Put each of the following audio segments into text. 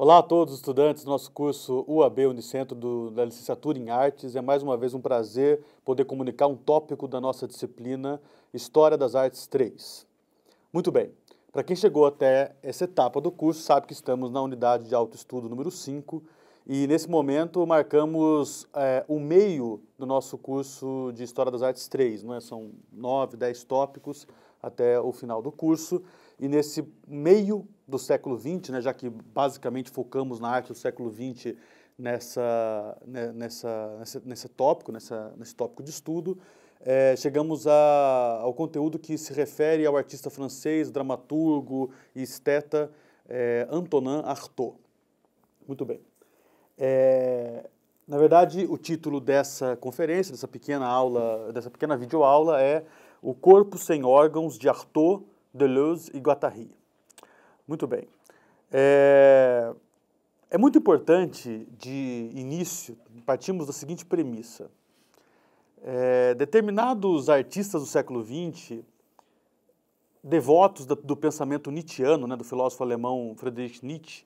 Olá a todos os estudantes do nosso curso UAB Unicentro do, da Licenciatura em Artes. É mais uma vez um prazer poder comunicar um tópico da nossa disciplina História das Artes 3. Muito bem, para quem chegou até essa etapa do curso, sabe que estamos na unidade de autoestudo número 5 e nesse momento marcamos é, o meio do nosso curso de História das Artes 3, não é? são 9, 10 tópicos até o final do curso e nesse meio do século XX, né, já que basicamente focamos na arte do século XX nessa, né, nessa, nessa, nesse tópico, nessa, nesse tópico de estudo, é, chegamos a, ao conteúdo que se refere ao artista francês, dramaturgo e esteta é, Antonin Artaud. Muito bem. É, na verdade, o título dessa conferência, dessa pequena aula, dessa pequena videoaula é O Corpo Sem Órgãos de Artaud, Deleuze e Guattari. Muito bem. É, é muito importante, de início, partimos da seguinte premissa. É, determinados artistas do século XX, devotos do, do pensamento nietzschiano, né, do filósofo alemão Friedrich Nietzsche,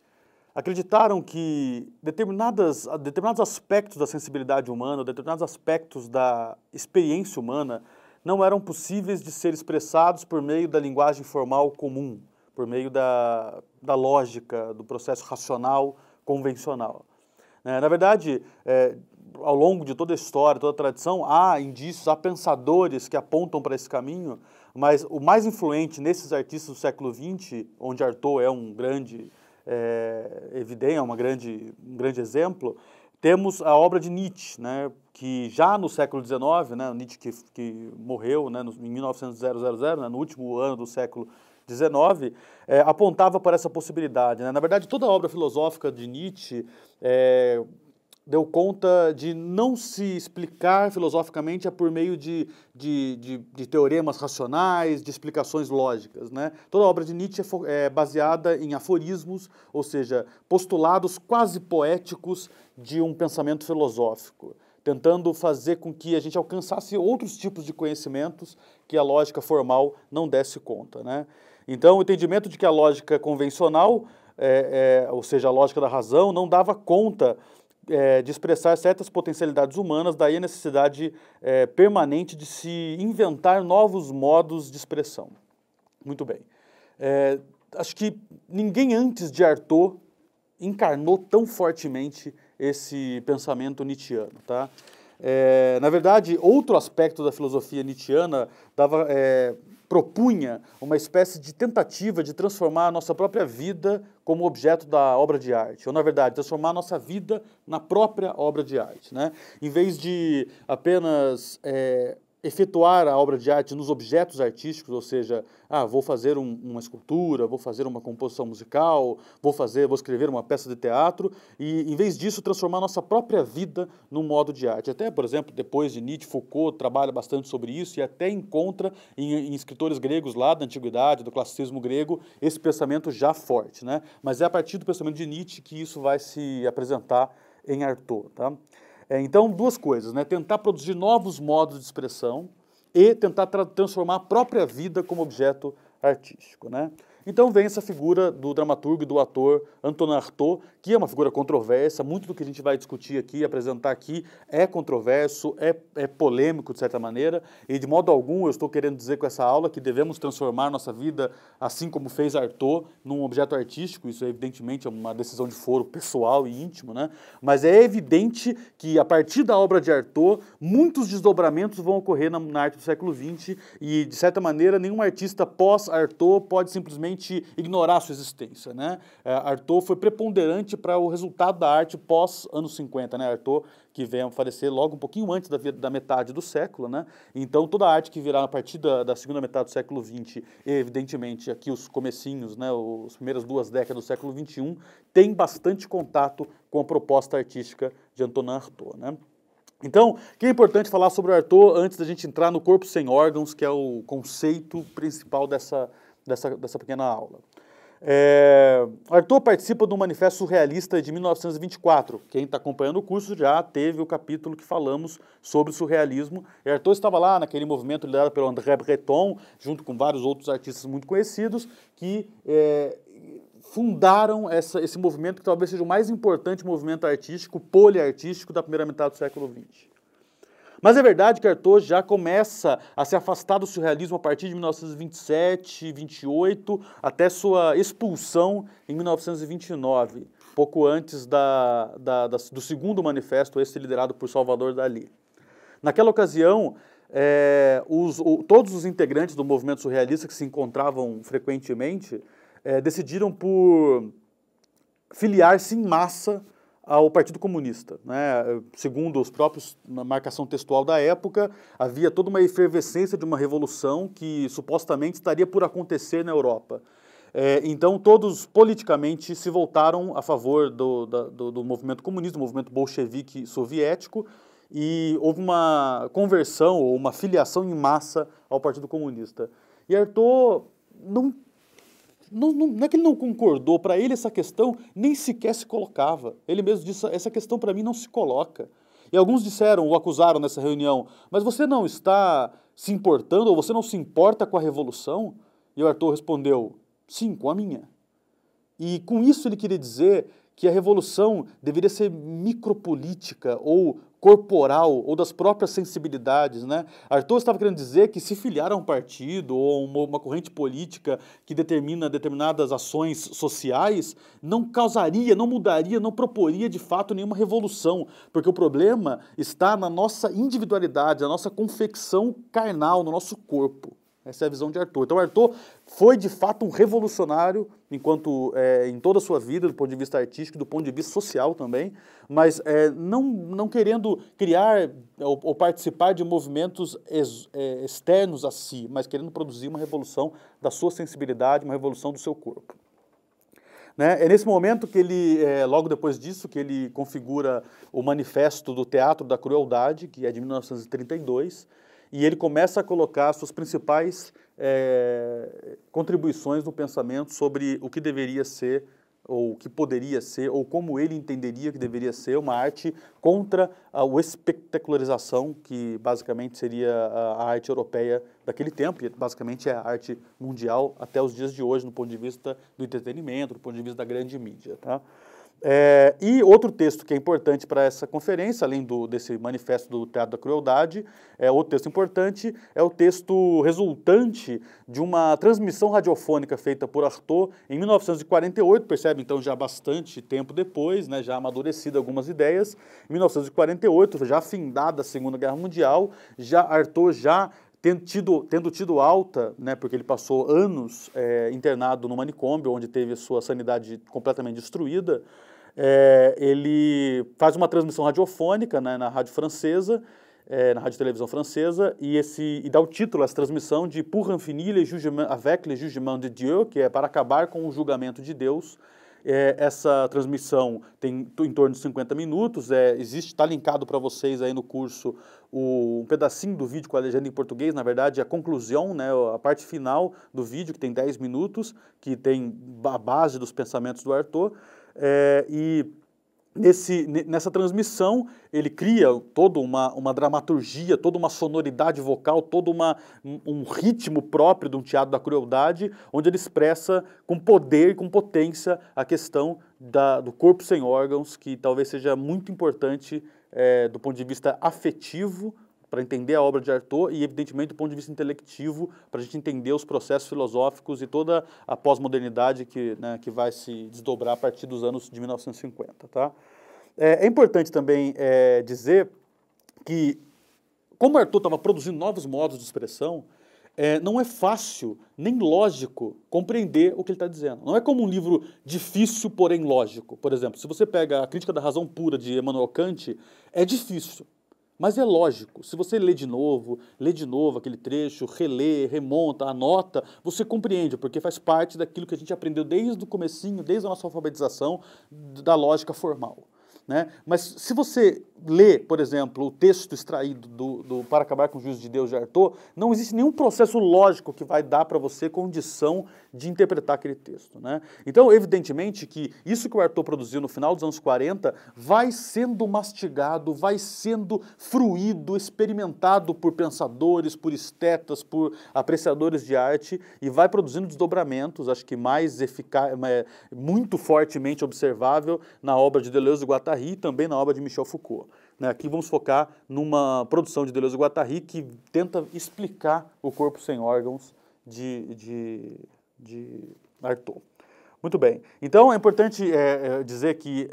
acreditaram que determinadas, determinados aspectos da sensibilidade humana, determinados aspectos da experiência humana, não eram possíveis de ser expressados por meio da linguagem formal comum por meio da, da lógica, do processo racional convencional. É, na verdade, é, ao longo de toda a história, toda a tradição, há indícios, há pensadores que apontam para esse caminho, mas o mais influente nesses artistas do século XX, onde Artaud é um grande é, evidente, uma grande, um grande exemplo, temos a obra de Nietzsche, né, que já no século XIX, né, Nietzsche que, que morreu né, no, em 1900, né, no último ano do século XIX é, apontava para essa possibilidade. Né? Na verdade, toda a obra filosófica de Nietzsche é, deu conta de não se explicar filosoficamente é por meio de, de, de, de, teoremas racionais, de explicações lógicas. Né? Toda a obra de Nietzsche é, é baseada em aforismos, ou seja, postulados quase poéticos de um pensamento filosófico, tentando fazer com que a gente alcançasse outros tipos de conhecimentos que a lógica formal não desse conta. Né? Então, o entendimento de que a lógica convencional, é, é, ou seja, a lógica da razão, não dava conta é, de expressar certas potencialidades humanas, daí a necessidade é, permanente de se inventar novos modos de expressão. Muito bem. É, acho que ninguém antes de Arthur encarnou tão fortemente esse pensamento nietzschiano, tá? É, na verdade, outro aspecto da filosofia nietzschiana dava, é, propunha uma espécie de tentativa de transformar a nossa própria vida como objeto da obra de arte, ou na verdade, transformar a nossa vida na própria obra de arte. Né? Em vez de apenas é, efetuar a obra de arte nos objetos artísticos, ou seja, ah, vou fazer um, uma escultura, vou fazer uma composição musical, vou fazer, vou escrever uma peça de teatro e em vez disso transformar nossa própria vida num modo de arte. Até, por exemplo, depois de Nietzsche, Foucault trabalha bastante sobre isso e até encontra em, em escritores gregos lá da antiguidade, do classicismo grego, esse pensamento já forte, né? Mas é a partir do pensamento de Nietzsche que isso vai se apresentar em Arthur, tá? É, então, duas coisas, né? tentar produzir novos modos de expressão e tentar tra transformar a própria vida como objeto artístico. Né? Então vem essa figura do dramaturgo e do ator Antonin Artaud, que é uma figura controversa, muito do que a gente vai discutir aqui, apresentar aqui, é controverso, é, é polêmico de certa maneira, e de modo algum eu estou querendo dizer com essa aula que devemos transformar nossa vida, assim como fez Artaud, num objeto artístico, isso evidentemente é uma decisão de foro pessoal e íntimo, né? mas é evidente que a partir da obra de Artaud, muitos desdobramentos vão ocorrer na, na arte do século XX, e de certa maneira nenhum artista pós-Artaud pode simplesmente simplesmente ignorar sua existência. Né? É, Artaud foi preponderante para o resultado da arte pós anos 50. Né? Artaud, que vem a falecer logo um pouquinho antes da, da metade do século. Né? Então, toda a arte que virá a partir da, da segunda metade do século XX, e evidentemente aqui os comecinhos, né, os primeiras duas décadas do século XXI, tem bastante contato com a proposta artística de Antonin Arthur. Né? Então, que é importante falar sobre o Arthur antes da gente entrar no corpo sem órgãos, que é o conceito principal dessa, dessa, dessa pequena aula. É, Arthur participa do Manifesto Surrealista de 1924. Quem está acompanhando o curso já teve o capítulo que falamos sobre o surrealismo. E Arthur estava lá naquele movimento liderado pelo André Breton, junto com vários outros artistas muito conhecidos, que é, fundaram essa, esse movimento que talvez seja o mais importante movimento artístico, poliartístico da primeira metade do século XX. Mas é verdade que Arthur já começa a se afastar do surrealismo a partir de 1927, 28, até sua expulsão em 1929, pouco antes da, da, da, do segundo manifesto, esse liderado por Salvador Dali. Naquela ocasião, é, os, o, todos os integrantes do movimento surrealista que se encontravam frequentemente é, decidiram por filiar-se em massa ao Partido Comunista. Né? Segundo os próprios, na marcação textual da época, havia toda uma efervescência de uma revolução que supostamente estaria por acontecer na Europa. É, então, todos politicamente se voltaram a favor do, da, do, do movimento comunista, do movimento bolchevique soviético, e houve uma conversão ou uma filiação em massa ao Partido Comunista. E Arthur não não, não, não é que ele não concordou, para ele essa questão nem sequer se colocava. Ele mesmo disse: essa questão para mim não se coloca. E alguns disseram, ou acusaram nessa reunião, mas você não está se importando, ou você não se importa com a revolução? E o Arthur respondeu: sim, com a minha. E com isso ele queria dizer que a revolução deveria ser micropolítica ou corporal ou das próprias sensibilidades, né? Arthur estava querendo dizer que se filiar a um partido ou uma, uma, corrente política que determina determinadas ações sociais não causaria, não mudaria, não proporia de fato nenhuma revolução, porque o problema está na nossa individualidade, na nossa confecção carnal, no nosso corpo. Essa é a visão de Arthur. Então, Arthur foi de fato um revolucionário enquanto é, em toda a sua vida, do ponto de vista artístico, do ponto de vista social também, mas é, não, não querendo criar é, ou, ou participar de movimentos ex, é, externos a si, mas querendo produzir uma revolução da sua sensibilidade, uma revolução do seu corpo. Né? É nesse momento que ele, é, logo depois disso, que ele configura o Manifesto do Teatro da Crueldade, que é de 1932, e ele começa a colocar suas principais é, contribuições no pensamento sobre o que deveria ser ou o que poderia ser, ou como ele entenderia que deveria ser, uma arte contra a espectacularização, que basicamente seria a arte europeia daquele tempo, e basicamente é a arte mundial até os dias de hoje, no ponto de vista do entretenimento, do ponto de vista da grande mídia. Tá? É, e outro texto que é importante para essa conferência, além do, desse manifesto do Teatro da Crueldade, é outro texto importante é o texto resultante de uma transmissão radiofônica feita por Artaud em 1948, percebe então já bastante tempo depois, né, já amadurecido algumas ideias. Em 1948, já findada a Segunda Guerra Mundial, já Artaud já tendo tido, tendo tido alta, né, porque ele passou anos é, internado no manicômio, onde teve a sua sanidade completamente destruída, é, ele faz uma transmissão radiofônica né, na rádio francesa, é, na rádio televisão francesa, e, esse, e dá o título a essa transmissão de Pour infinir le jugement, avec le jugement de Dieu, que é para acabar com o julgamento de Deus, é, essa transmissão tem em torno de 50 minutos. É, existe, está linkado para vocês aí no curso o, um pedacinho do vídeo com a legenda em português, na verdade, a conclusão, né, a parte final do vídeo, que tem 10 minutos, que tem a base dos pensamentos do Arthur. É, e Nesse, nessa transmissão, ele cria toda uma, uma dramaturgia, toda uma sonoridade vocal, todo uma, um ritmo próprio de um teatro da crueldade, onde ele expressa com poder, e com potência, a questão da, do corpo sem órgãos, que talvez seja muito importante é, do ponto de vista afetivo para entender a obra de Arthur e, evidentemente, do ponto de vista intelectivo, para a gente entender os processos filosóficos e toda a pós-modernidade que, né, que vai se desdobrar a partir dos anos de 1950. Tá? É, é importante também é, dizer que, como Arthur estava produzindo novos modos de expressão, é, não é fácil nem lógico compreender o que ele está dizendo. Não é como um livro difícil, porém lógico. Por exemplo, se você pega a crítica da razão pura de Emmanuel Kant, é difícil. Mas é lógico, se você lê de novo, lê de novo aquele trecho, relê, remonta, anota, você compreende, porque faz parte daquilo que a gente aprendeu desde o comecinho, desde a nossa alfabetização, da lógica formal. Né? Mas se você lê, por exemplo, o texto extraído do, do Para Acabar com o Juízo de Deus de Arthur, não existe nenhum processo lógico que vai dar para você condição de interpretar aquele texto. Né? Então, evidentemente que isso que o Arthur produziu no final dos anos 40 vai sendo mastigado, vai sendo fruído, experimentado por pensadores, por estetas, por apreciadores de arte e vai produzindo desdobramentos, acho que mais eficaz, é, muito fortemente observável na obra de Deleuze e Guattari, Guattari e também na obra de Michel Foucault. Né? Aqui vamos focar numa produção de Deleuze e Guattari que tenta explicar o corpo sem órgãos de, de, de Artaud. Muito bem. Então é importante é, é dizer que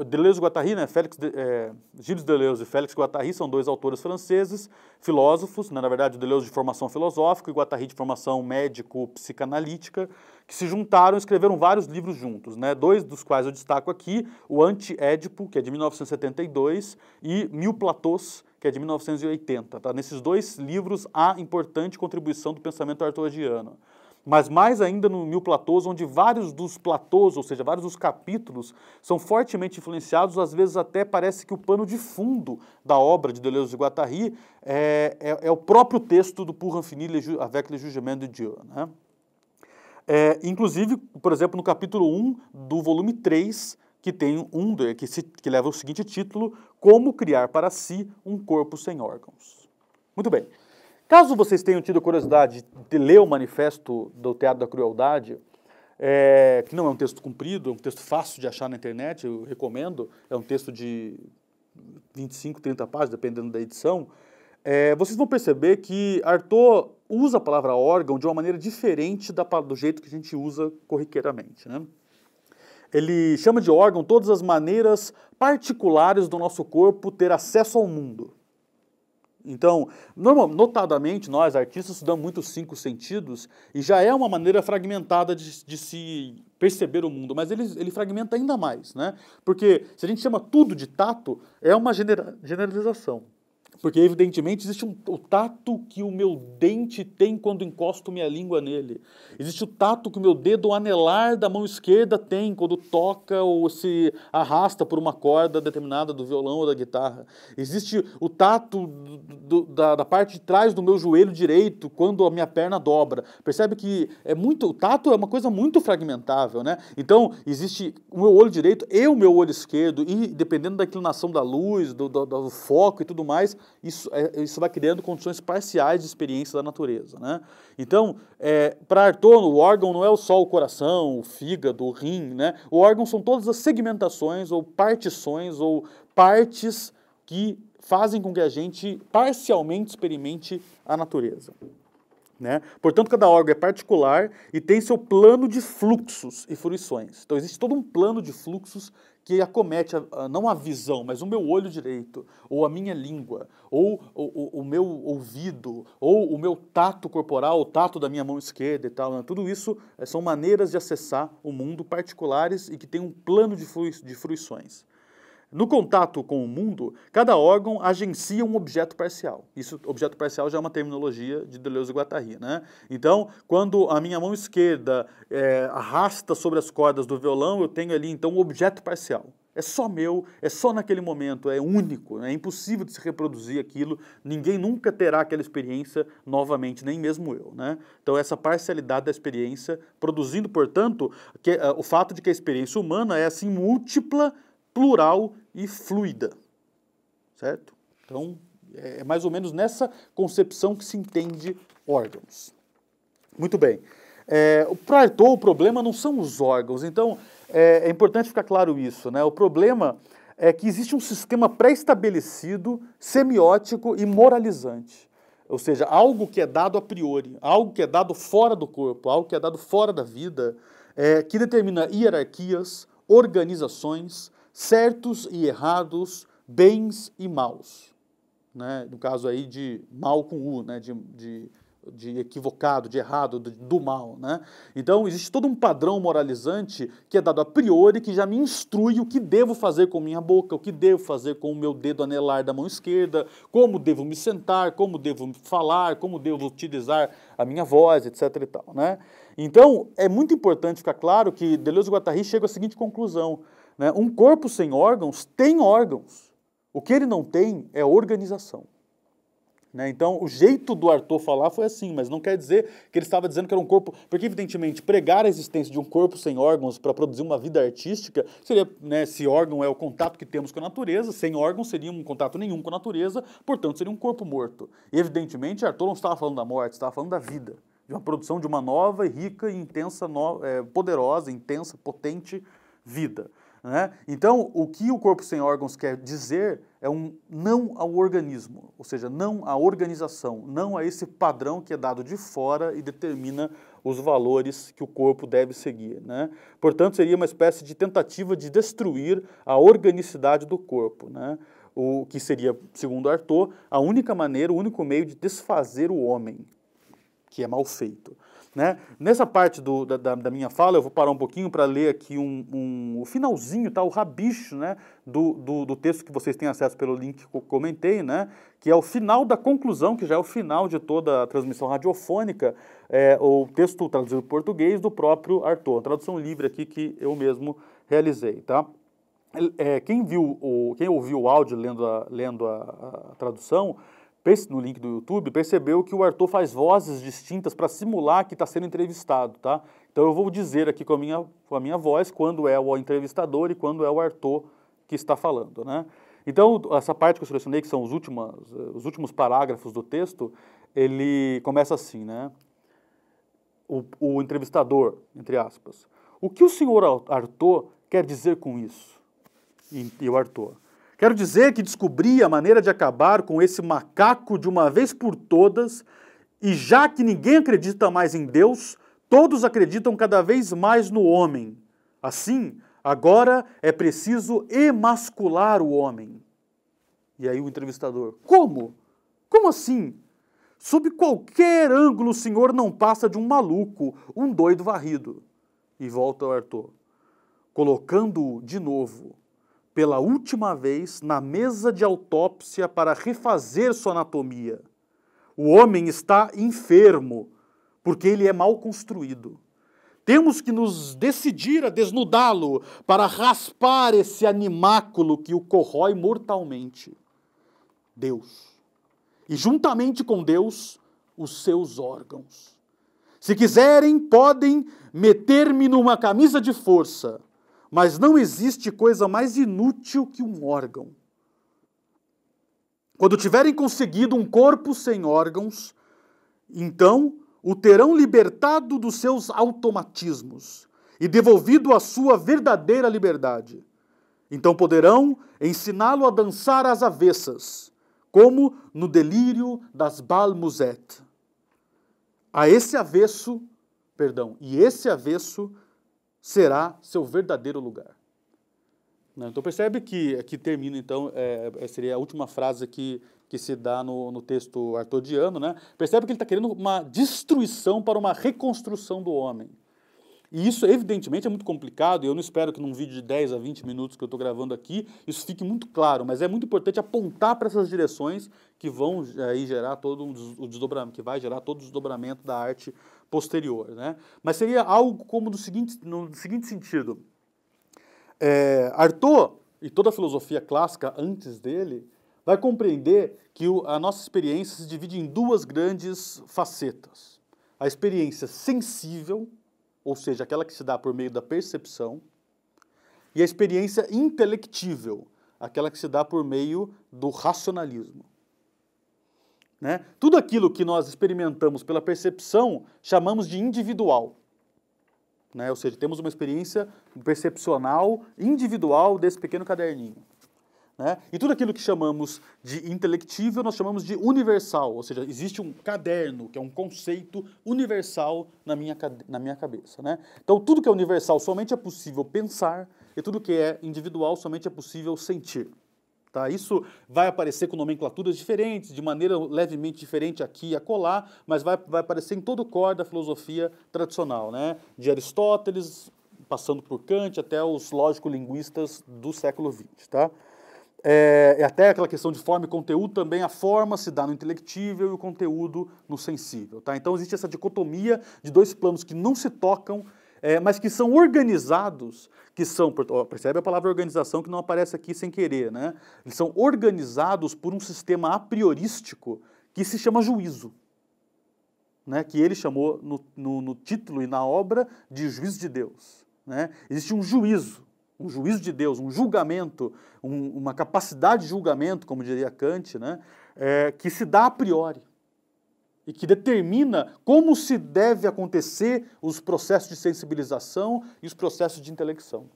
eh, Deleuze e Guattari, né, Félix de, é, Gilles Deleuze e Félix Guattari são dois autores franceses, filósofos, né, na verdade Deleuze de formação filosófica e Guattari de formação médico-psicanalítica, que se juntaram e escreveram vários livros juntos, né, dois dos quais eu destaco aqui, o Anti-Édipo, que é de 1972, e Mil Platôs, que é de 1980. Tá? Nesses dois livros há importante contribuição do pensamento arturiano mas mais ainda no Mil Platôs, onde vários dos platôs, ou seja, vários dos capítulos, são fortemente influenciados, às vezes até parece que o pano de fundo da obra de Deleuze e Guattari é, é, é o próprio texto do Pour Infini avec le jugement de Dieu. Né? É, inclusive, por exemplo, no capítulo 1 do volume 3, que tem um que, se, que leva o seguinte título: Como criar para si um corpo sem órgãos. Muito bem. Caso vocês tenham tido curiosidade de ler o manifesto do Teatro da Crueldade, é, que não é um texto comprido, é um texto fácil de achar na internet, eu recomendo, é um texto de 25, 30 páginas, dependendo da edição, é, vocês vão perceber que Arthur usa a palavra órgão de uma maneira diferente da, do jeito que a gente usa corriqueiramente. Né? Ele chama de órgão todas as maneiras particulares do nosso corpo ter acesso ao mundo. Então, normal, notadamente, nós artistas estudamos muito os cinco sentidos e já é uma maneira fragmentada de, de se perceber o mundo, mas ele, ele fragmenta ainda mais, né? Porque se a gente chama tudo de tato, é uma genera, generalização. Porque, evidentemente, existe um, o tato que o meu dente tem quando encosto minha língua nele. Existe o tato que o meu dedo anelar da mão esquerda tem quando toca ou se arrasta por uma corda determinada do violão ou da guitarra. Existe o tato do, do, da, da, parte de trás do meu joelho direito quando a minha perna dobra. Percebe que é muito, o tato é uma coisa muito fragmentável, né? Então, existe o meu olho direito e o meu olho esquerdo, e dependendo da inclinação da luz, do, do foco e tudo mais isso, é, isso vai criando condições parciais de experiência da natureza. Né? Então, é, para Artono, o órgão não é só o coração, o fígado, o rim. Né? O órgão são todas as segmentações ou partições ou partes que fazem com que a gente parcialmente experimente a natureza. Né? Portanto, cada órgão é particular e tem seu plano de fluxos e fruições. Então, existe todo um plano de fluxos que acomete a, a, não a visão, mas o meu olho direito, ou a minha língua, ou, o meu ouvido, ou o meu tato corporal, o tato da minha mão esquerda e tal. Né? Tudo isso eh, são maneiras de acessar o mundo particulares e que tem um plano de, de fruições. No contato com o mundo, cada órgão agencia um objeto parcial. Isso, objeto parcial já é uma terminologia de Deleuze e Guattari, né? Então, quando a minha mão esquerda é, arrasta sobre as cordas do violão, eu tenho ali então um objeto parcial. É só meu, é só naquele momento, é único, né? é impossível de se reproduzir aquilo, ninguém nunca terá aquela experiência novamente, nem mesmo eu. Né? Então, essa parcialidade da experiência, produzindo, portanto, que, uh, o fato de que a experiência humana é assim múltipla plural e fluida. Certo? Então, é, é mais ou menos nessa concepção que se entende órgãos. Muito bem. É, Para Arthur, o problema não são os órgãos. Então, é, é importante ficar claro isso. Né? O problema é que existe um sistema pré-estabelecido, semiótico e moralizante. Ou seja, algo que é dado a priori, algo que é dado fora do corpo, algo que é dado fora da vida, é, que determina hierarquias, organizações, certos e errados, bens e maus. Né? No caso aí de mal com U, né? de, de, de equivocado, de errado, do, do mal. Né? Então, existe todo um padrão moralizante que é dado a priori, que já me instrui o que devo fazer com minha boca, o que devo fazer com o meu dedo anelar da mão esquerda, como devo me sentar, como devo falar, como devo utilizar a minha voz, etc. E tal, né? Então, é muito importante ficar claro que Deleuze Guattari chega à seguinte conclusão né? Um corpo sem órgãos tem órgãos. O que ele não tem é organização. Né? Então, o jeito do Arthur falar foi assim, mas não quer dizer que ele estava dizendo que era um corpo. Porque, evidentemente, pregar a existência de um corpo sem órgãos para produzir uma vida artística seria, né, se órgão é o contato que temos com a natureza, sem órgão seria um contato nenhum com a natureza, portanto, seria um corpo morto. E, evidentemente, Arthur não estava falando da morte, estava falando da vida, de uma produção de uma nova, rica e intensa, no, é, poderosa, intensa, potente vida. Né? Então, o que o corpo sem órgãos quer dizer é um não ao organismo, ou seja, não à organização, não a esse padrão que é dado de fora e determina os valores que o corpo deve seguir. Né? Portanto, seria uma espécie de tentativa de destruir a organicidade do corpo, né? o que seria, segundo Arthur, a única maneira, o único meio de desfazer o homem, que é mal feito. Né? Nessa parte do, da, da, minha fala, eu vou parar um pouquinho para ler aqui um, um, o finalzinho, tá? o rabicho né? Do, do, do, texto que vocês têm acesso pelo link que eu comentei, né? que é o final da conclusão, que já é o final de toda a transmissão radiofônica, é, o texto traduzido em português do próprio Arthur, tradução livre aqui que eu mesmo realizei. Tá? É, quem, viu o, quem ouviu o áudio lendo a, lendo a, a tradução no link do YouTube, percebeu que o Arthur faz vozes distintas para simular que está sendo entrevistado, tá? Então eu vou dizer aqui com a, minha, com a minha voz quando é o entrevistador e quando é o Arthur que está falando, né? Então, essa parte que eu selecionei, que são os últimos, eh, os últimos parágrafos do texto, ele começa assim, né? O, o entrevistador, entre aspas. O que o senhor Arthur quer dizer com isso? E, e o Arthur. Quero dizer que descobri a maneira de acabar com esse macaco de uma vez por todas, e já que ninguém acredita mais em Deus, todos acreditam cada vez mais no homem. Assim, agora é preciso emascular o homem. E aí o entrevistador: Como? Como assim? Sob qualquer ângulo, o senhor não passa de um maluco, um doido varrido. E volta o Arthur, colocando-o de novo pela última vez na mesa de autópsia para refazer sua anatomia. O homem está enfermo, porque ele é mal construído. Temos que nos decidir a desnudá-lo para raspar esse animáculo que o corrói mortalmente. Deus. E juntamente com Deus, os seus órgãos. Se quiserem, podem meter-me numa camisa de força, mas não existe coisa mais inútil que um órgão. Quando tiverem conseguido um corpo sem órgãos, então o terão libertado dos seus automatismos e devolvido à sua verdadeira liberdade. Então poderão ensiná-lo a dançar às avessas, como no delírio das Balmusette. A esse avesso, perdão, e esse avesso será seu verdadeiro lugar. Né? Então percebe que aqui termina, então, é, é, seria a última frase que, que se dá no, no texto artodiano, né? Percebe que ele está querendo uma destruição para uma reconstrução do homem. E isso, evidentemente, é muito complicado, e eu não espero que num vídeo de 10 a 20 minutos que eu estou gravando aqui, isso fique muito claro, mas é muito importante apontar para essas direções que vão eh, aí gerar todo o desdobramento, que vai gerar todo o desdobramento da arte posterior. Né? Mas seria algo como no seguinte, no seguinte sentido. É, e toda a filosofia clássica antes dele vai compreender que o, a nossa experiência se divide em duas grandes facetas. A experiência sensível, ou seja, aquela que se dá por meio da percepção, e a experiência intelectível, aquela que se dá por meio do racionalismo. Né? Tudo aquilo que nós experimentamos pela percepção chamamos de individual. Né? Ou seja, temos uma experiência percepcional individual desse pequeno caderninho. Né? E tudo aquilo que chamamos de intelectível, nós chamamos de universal, ou seja, existe um caderno, que é um conceito universal na minha, na minha cabeça. Né? Então, tudo que é universal somente é possível pensar, e tudo que é individual somente é possível sentir. Tá? Isso vai aparecer com nomenclaturas diferentes, de maneira levemente diferente aqui e acolá, mas vai, vai aparecer em todo o core da filosofia tradicional, né? de Aristóteles, passando por Kant, até os lógico-linguistas do século XX. Tá? É, é, até aquela questão de forma e conteúdo também, a forma se dá no intelectível e o conteúdo no sensível. Tá? Então existe essa dicotomia de dois planos que não se tocam, é, mas que são organizados, que são, percebe a palavra organização que não aparece aqui sem querer, né? Eles são organizados por um sistema a priorístico que se chama juízo. Né, que ele chamou no, no, no título e na obra de juiz de Deus. Né? Existe um juízo um juízo de Deus, um julgamento, um, uma capacidade de julgamento, como diria Kant, né, é, que se dá a priori e que determina como se deve acontecer os processos de sensibilização e os processos de intelecção.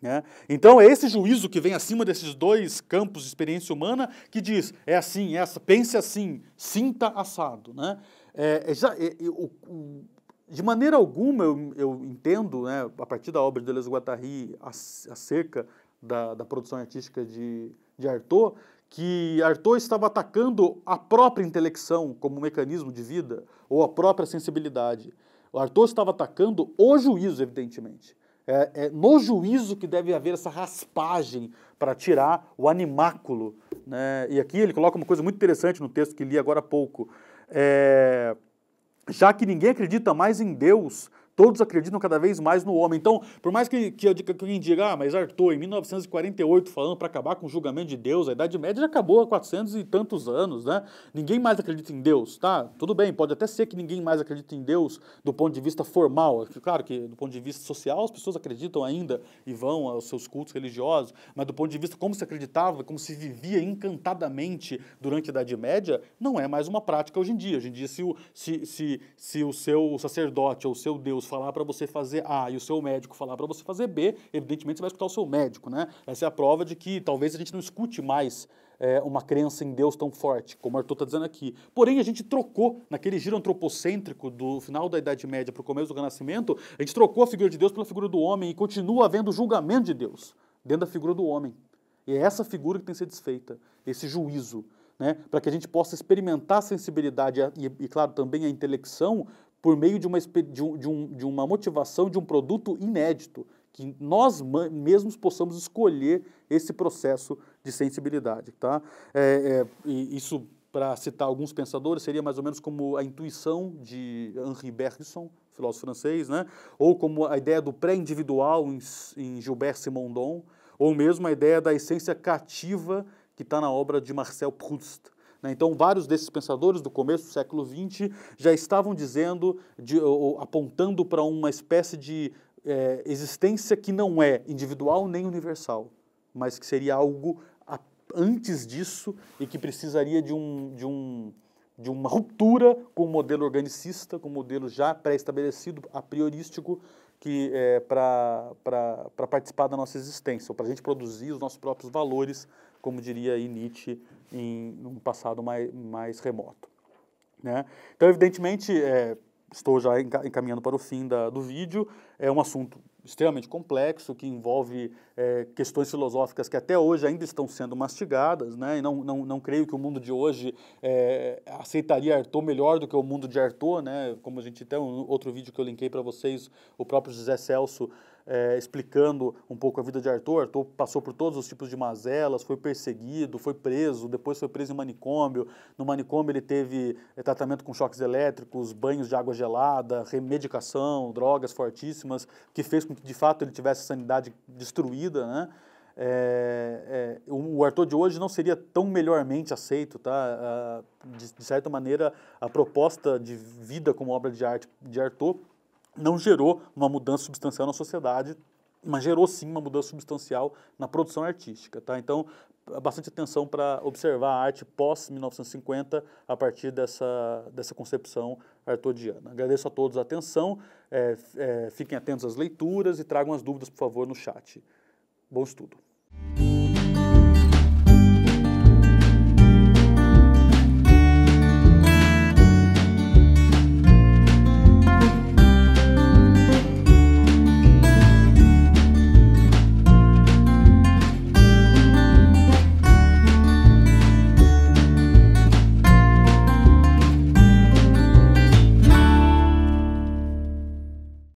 Né? Então é esse juízo que vem acima desses dois campos de experiência humana que diz é assim, é essa, pense assim, sinta assado. Né? É, é, já, é, é o, o de maneira alguma eu, eu entendo, né, a partir da obra de Deleuze Guattari acerca da, da produção artística de, de que Arthur estava atacando a própria intelecção como mecanismo de vida ou a própria sensibilidade. O estava atacando o juízo, evidentemente. É, é no juízo que deve haver essa raspagem para tirar o animáculo. Né? E aqui ele coloca uma coisa muito interessante no texto que li agora há pouco. É, já que ninguém acredita mais em Deus Todos acreditam cada vez mais no homem. Então, por mais que, que, que alguém diga, ah, mas Arthur, em 1948, falando para acabar com o julgamento de Deus, a Idade Média já acabou há 400 e tantos anos, né? Ninguém mais acredita em Deus, tá? Tudo bem, pode até ser que ninguém mais acredita em Deus do ponto de vista formal. É claro que do ponto de vista social, as pessoas acreditam ainda e vão aos seus cultos religiosos, mas do ponto de vista como se acreditava, como se vivia encantadamente durante a Idade Média, não é mais uma prática hoje em dia. Hoje em dia, se o, se, se, se o seu sacerdote ou o seu Deus falar para você fazer A e o seu médico falar para você fazer B, evidentemente você vai escutar o seu médico, né? Essa é a prova de que talvez a gente não escute mais é, uma crença em Deus tão forte, como Arthur está dizendo aqui. Porém, a gente trocou, naquele giro antropocêntrico do final da Idade Média para o começo do Renascimento, a gente trocou a figura de Deus pela figura do homem e continua havendo julgamento de Deus dentro da figura do homem. E é essa figura que tem que ser desfeita, esse juízo. Né, para que a gente possa experimentar a sensibilidade e, e, claro, também a intelecção por meio de uma, de, um, de uma motivação de um produto inédito, que nós mesmos possamos escolher esse processo de sensibilidade. Tá? É, é, isso, para citar alguns pensadores, seria mais ou menos como a intuição de Henri Bergson, filósofo francês, né? ou como a ideia do pré-individual em, em Gilbert Simondon, ou mesmo a ideia da essência cativa que está na obra de Marcel Proust. Né? Então, vários desses pensadores do começo do século XX já estavam dizendo, de, ou, apontando para uma espécie de é, existência que não é individual nem universal, mas que seria algo a, antes disso e que precisaria de, um, de, um, de uma ruptura com o modelo organicista, com o modelo já pré-estabelecido, a priorístico, que é, para participar da nossa existência, ou para a gente produzir os nossos próprios valores como diria Nietzsche em um passado mais, mais remoto. Né? Então, evidentemente, é, estou já encaminhando para o fim da, do vídeo, é um assunto extremamente complexo, que envolve é, questões filosóficas que até hoje ainda estão sendo mastigadas, né? e não, não, não creio que o mundo de hoje é, aceitaria Arthur melhor do que o mundo de Arthur, né? como a gente tem um outro vídeo que eu linkei para vocês, o próprio José Celso é, explicando um pouco a vida de Arthur. Arthur passou por todos os tipos de mazelas, foi perseguido, foi preso, depois foi preso em manicômio. No manicômio ele teve é, tratamento com choques elétricos, banhos de água gelada, remedicação, drogas fortíssimas, que fez com que de fato ele tivesse a sanidade destruída, né? É, é, o Arthur de hoje não seria tão melhormente aceito, tá? De, de, certa maneira, a proposta de vida como obra de arte de Arthur não gerou uma mudança substancial na sociedade, mas gerou sim uma mudança substancial na produção artística. Tá? Então, é bastante atenção para observar a arte pós-1950 a partir dessa, dessa concepção artodiana. Agradeço a todos a atenção, é, é, fiquem atentos às leituras e tragam as dúvidas, por favor, no chat. Bom estudo!